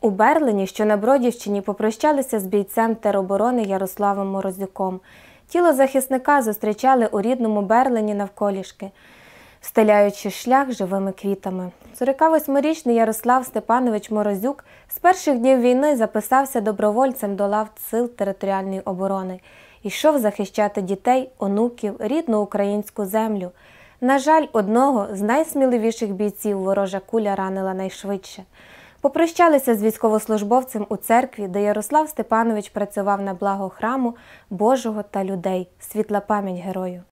У Берлині, що на Бродівщині, попрощалися з бійцем тероборони Ярославом Морозюком. Тіло захисника зустрічали у рідному Берлині навколішки, стеляючи шлях живими квітами. 48-річний Ярослав Степанович Морозюк з перших днів війни записався добровольцем до лав сил територіальної оборони. Йшов захищати дітей, онуків, рідну українську землю. На жаль, одного з найсміливіших бійців ворожа куля ранила найшвидше. Попрощалися з військовослужбовцем у церкві, де Ярослав Степанович працював на благо храму Божого та людей. Світла пам'ять герою.